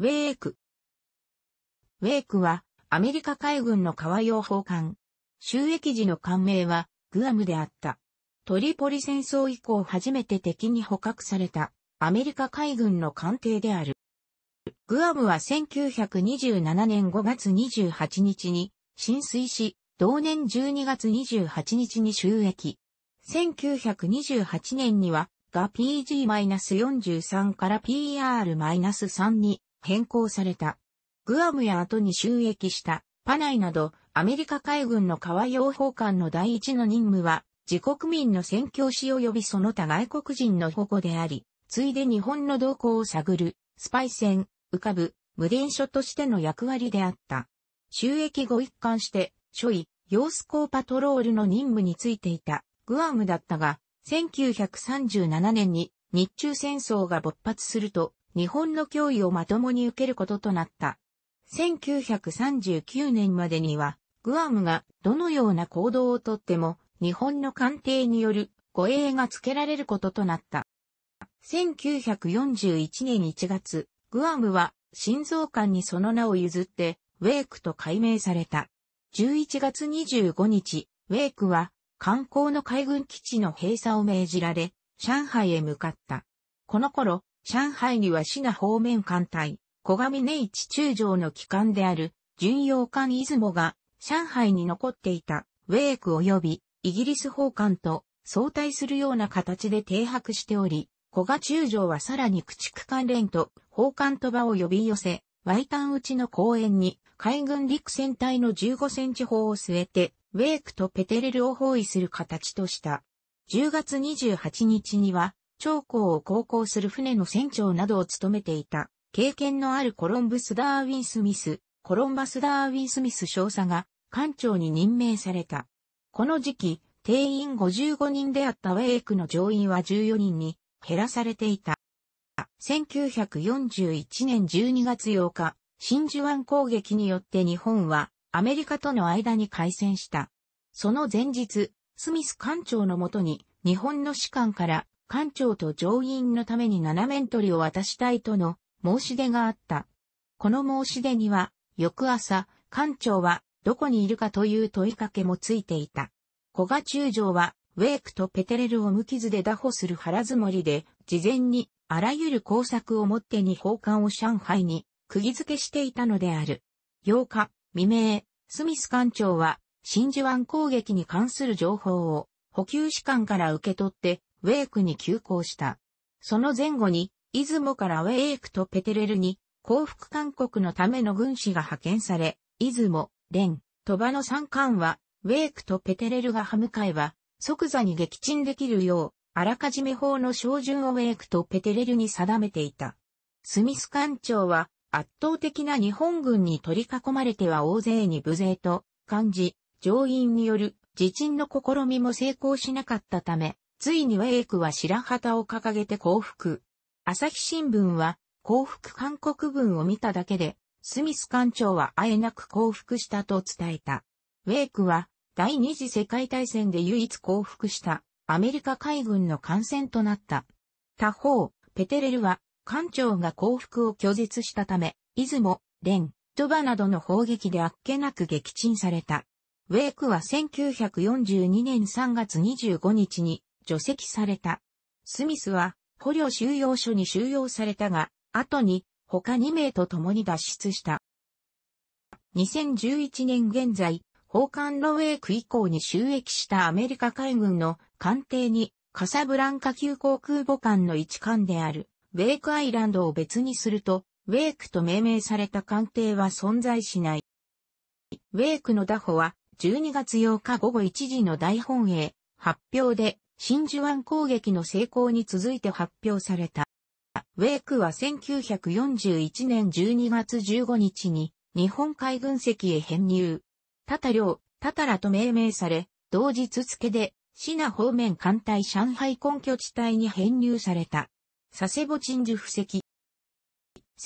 ウェーク。ウェークは、アメリカ海軍の川用砲艦。収益時の艦名は、グアムであった。トリポリ戦争以降初めて敵に捕獲された、アメリカ海軍の艦艇である。グアムは1927年5月28日に浸水し、同年12月28日に収益。1928年には、が PG-43 から PR-3 に変更された。グアムや後に収益したパナイなどアメリカ海軍の川洋砲艦の第一の任務は自国民の宣教師及びその他外国人の保護であり、ついで日本の動向を探る、スパイ船、浮かぶ、無電所としての役割であった。収益後一貫して、諸位、洋スコーパトロールの任務についていた、グアムだったが、1937年に日中戦争が勃発すると、日本の脅威をまともに受けることとなった。1939年までには、グアムがどのような行動をとっても、日本の艦艇による護衛がつけられることとなった。1941年1月、グアムは心臓艦にその名を譲って、ウェイクと改名された。11月25日、ウェイクは観光の海軍基地の閉鎖を命じられ、上海へ向かった。この頃、上海にはシナ方面艦隊、小上根一中将の機関である、巡洋艦出雲が、上海に残っていた、ウェイク及び、イギリス砲艦と、相対するような形で停泊しており、小賀中将はさらに駆逐艦連と、砲艦と場を呼び寄せ、ワイタン内の公園に、海軍陸戦隊の15センチ砲を据えて、ウェイクとペテレルを包囲する形とした。10月28日には、長江を航行する船の船長などを務めていた、経験のあるコロンブス・ダーウィン・スミス、コロンバス・ダーウィン・スミス少佐が艦長に任命された。この時期、定員55人であったウェイクの乗員は14人に減らされていた。1941年12月8日、真珠湾攻撃によって日本はアメリカとの間に開戦した。その前日、スミス艦長のもとに日本の士官から官庁と上院のために七面取りを渡したいとの申し出があった。この申し出には、翌朝、官庁はどこにいるかという問いかけもついていた。古賀中将は、ウェイクとペテレルを無傷で打破する腹積もりで、事前にあらゆる工作をもってに砲艦を上海に釘付けしていたのである。8日、未明、スミス艦長は、真珠湾攻撃に関する情報を補給士官から受け取って、ウェークに急行した。その前後に、出雲からウェークとペテレルに、降伏勧告のための軍師が派遣され、出雲、連、鳥羽の三冠は、ウェークとペテレルが歯向かえば、即座に撃沈できるよう、あらかじめ法の照準をウェークとペテレルに定めていた。スミス艦長は、圧倒的な日本軍に取り囲まれては大勢に無勢と、感じ、上院による自鎮の試みも成功しなかったため、ついにウェイクは白旗を掲げて降伏。朝日新聞は、降伏韓国軍を見ただけで、スミス艦長はあえなく降伏したと伝えた。ウェイクは、第二次世界大戦で唯一降伏した、アメリカ海軍の艦船となった。他方、ペテレルは、艦長が降伏を拒絶したため、出雲、ン、ドバなどの砲撃であっけなく撃沈された。ウェイクは1942年3月25日に除籍された。スミスは、捕虜収容所に収容されたが、後に他2名と共に脱出した。2011年現在、奉還ロウェイク以降に収益したアメリカ海軍の艦艇にカサブランカ級航空母艦の一艦であるウェイクアイランドを別にすると、ウェイクと命名された艦艇は存在しない。ウェイクの打歩は12月8日午後1時の大本営発表で真珠湾攻撃の成功に続いて発表された。ウェイクは1941年12月15日に日本海軍籍へ編入。タタ領、タタラと命名され、同日付で、シナ方面艦隊上海根拠地帯に編入された。佐世保鎮守布石。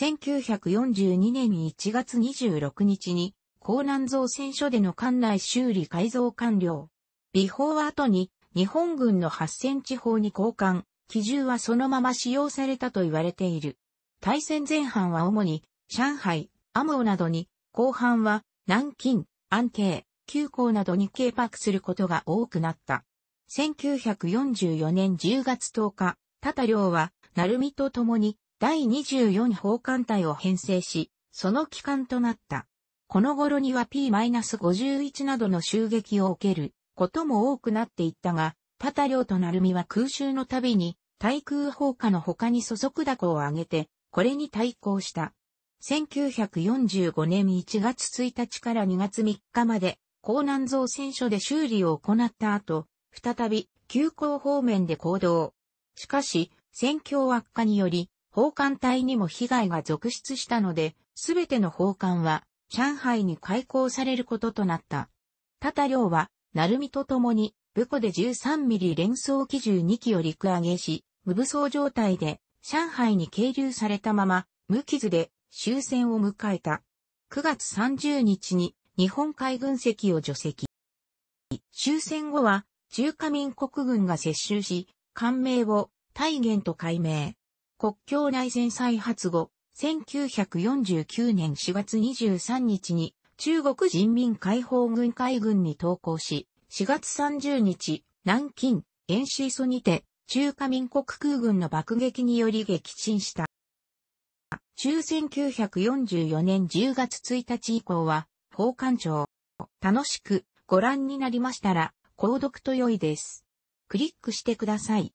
1942年1月26日に、江南造船所での艦内修理改造完了。備法は後に、日本軍の8戦地方に交換、機銃はそのまま使用されたと言われている。大戦前半は主に上海、アモーなどに、後半は南京、安慶、旧港などに計泊することが多くなった。1944年10月10日、タタ領は、鳴海と共に第24砲艦隊を編成し、その機関となった。この頃には P-51 などの襲撃を受けることも多くなっていったが、リョウとる。美は空襲のたびに、対空砲火の他に祖だこを挙げて、これに対抗した。1945年1月1日から2月3日まで、江南造船所で修理を行った後、再び、急行方面で行動。しかし、戦況悪化により、砲艦隊にも被害が続出したので、すべての砲艦は、上海に開港されることとなった。リョウは、鳴海と共に、武庫で1 3ミリ連装機銃2機を陸揚げし、無武装状態で、上海に係留されたまま、無傷で終戦を迎えた。9月30日に日本海軍籍を除籍。終戦後は中華民国軍が接収し、官名を大元と改名。国境内戦再発後、1949年4月23日に中国人民解放軍海軍に投降し、4月30日、南京、遠水素にて、中華民国空軍の爆撃により撃沈した。中1944年10月1日以降は、法官庁。楽しくご覧になりましたら、購読と良いです。クリックしてください。